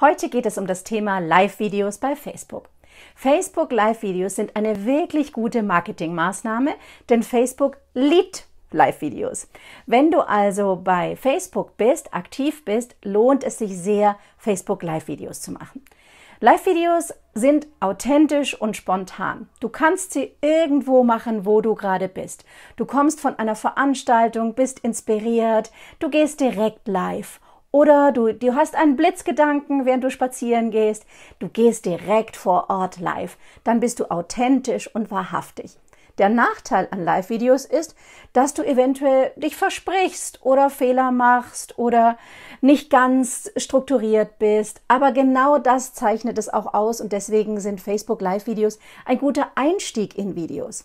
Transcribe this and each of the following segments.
Heute geht es um das Thema Live-Videos bei Facebook. Facebook Live-Videos sind eine wirklich gute Marketingmaßnahme, denn Facebook liebt Live-Videos. Wenn du also bei Facebook bist, aktiv bist, lohnt es sich sehr, Facebook Live-Videos zu machen. Live-Videos sind authentisch und spontan. Du kannst sie irgendwo machen, wo du gerade bist. Du kommst von einer Veranstaltung, bist inspiriert, du gehst direkt live. Oder du, du hast einen Blitzgedanken, während du spazieren gehst. Du gehst direkt vor Ort live. Dann bist du authentisch und wahrhaftig. Der Nachteil an Live-Videos ist, dass du eventuell dich versprichst oder Fehler machst oder nicht ganz strukturiert bist. Aber genau das zeichnet es auch aus und deswegen sind Facebook Live-Videos ein guter Einstieg in Videos.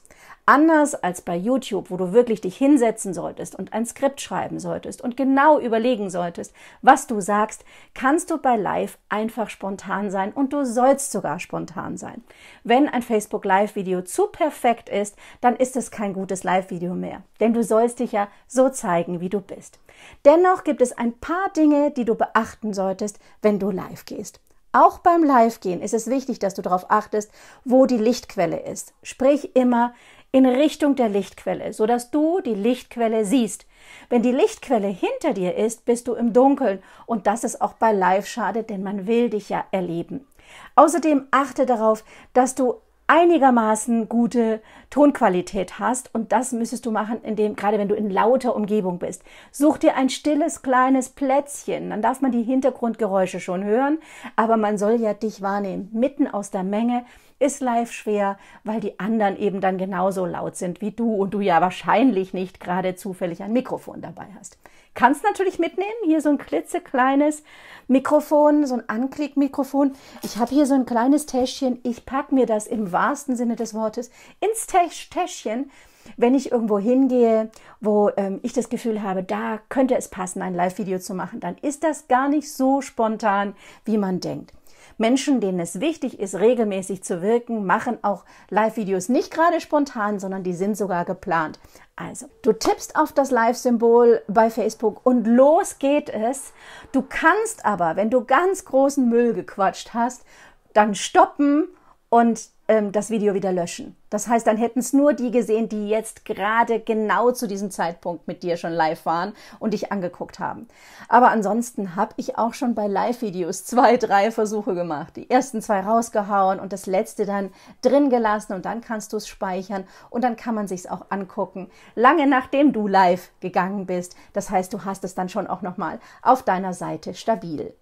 Anders als bei YouTube, wo du wirklich dich hinsetzen solltest und ein Skript schreiben solltest und genau überlegen solltest, was du sagst, kannst du bei Live einfach spontan sein und du sollst sogar spontan sein. Wenn ein Facebook Live Video zu perfekt ist, dann ist es kein gutes Live Video mehr, denn du sollst dich ja so zeigen, wie du bist. Dennoch gibt es ein paar Dinge, die du beachten solltest, wenn du live gehst. Auch beim Live-Gehen ist es wichtig, dass du darauf achtest, wo die Lichtquelle ist. Sprich immer, in Richtung der Lichtquelle, sodass du die Lichtquelle siehst. Wenn die Lichtquelle hinter dir ist, bist du im Dunkeln und das ist auch bei Live schade, denn man will dich ja erleben. Außerdem achte darauf, dass du einigermaßen gute Tonqualität hast. Und das müsstest du machen, indem, gerade wenn du in lauter Umgebung bist. Such dir ein stilles, kleines Plätzchen. Dann darf man die Hintergrundgeräusche schon hören. Aber man soll ja dich wahrnehmen. Mitten aus der Menge ist live schwer, weil die anderen eben dann genauso laut sind wie du und du ja wahrscheinlich nicht gerade zufällig ein Mikrofon dabei hast kannst natürlich mitnehmen. Hier so ein klitzekleines Mikrofon, so ein Anklickmikrofon. Ich habe hier so ein kleines Täschchen. Ich packe mir das im wahrsten Sinne des Wortes ins Täschchen wenn ich irgendwo hingehe, wo ähm, ich das Gefühl habe, da könnte es passen, ein Live-Video zu machen, dann ist das gar nicht so spontan, wie man denkt. Menschen, denen es wichtig ist, regelmäßig zu wirken, machen auch Live-Videos nicht gerade spontan, sondern die sind sogar geplant. Also, du tippst auf das Live-Symbol bei Facebook und los geht es. Du kannst aber, wenn du ganz großen Müll gequatscht hast, dann stoppen und ähm, das Video wieder löschen. Das heißt, dann hätten es nur die gesehen, die jetzt gerade genau zu diesem Zeitpunkt mit dir schon live waren und dich angeguckt haben. Aber ansonsten habe ich auch schon bei Live-Videos zwei, drei Versuche gemacht. Die ersten zwei rausgehauen und das letzte dann drin gelassen und dann kannst du es speichern und dann kann man sich es auch angucken. Lange nachdem du live gegangen bist. Das heißt, du hast es dann schon auch nochmal auf deiner Seite stabil.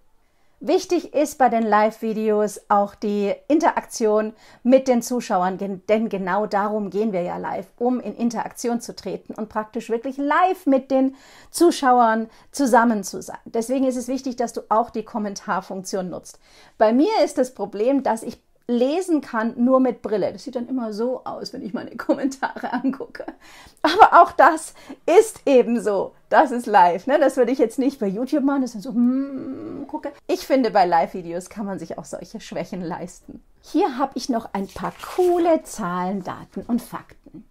Wichtig ist bei den Live-Videos auch die Interaktion mit den Zuschauern, denn genau darum gehen wir ja live, um in Interaktion zu treten und praktisch wirklich live mit den Zuschauern zusammen zu sein. Deswegen ist es wichtig, dass du auch die Kommentarfunktion nutzt. Bei mir ist das Problem, dass ich lesen kann, nur mit Brille. Das sieht dann immer so aus, wenn ich meine Kommentare angucke. Aber auch das ist eben so. Das ist live. Ne? Das würde ich jetzt nicht bei YouTube machen, das ist so mm, gucke. Ich finde, bei Live-Videos kann man sich auch solche Schwächen leisten. Hier habe ich noch ein paar coole Zahlen, Daten und Fakten.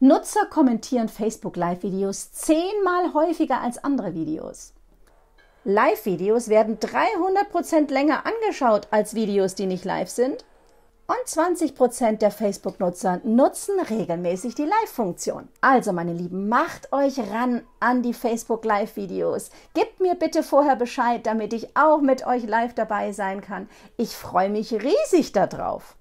Nutzer kommentieren Facebook Live-Videos zehnmal häufiger als andere Videos. Live-Videos werden 300% länger angeschaut als Videos, die nicht live sind. Und 20% der Facebook-Nutzer nutzen regelmäßig die Live-Funktion. Also, meine Lieben, macht euch ran an die Facebook Live-Videos. Gebt mir bitte vorher Bescheid, damit ich auch mit euch live dabei sein kann. Ich freue mich riesig darauf.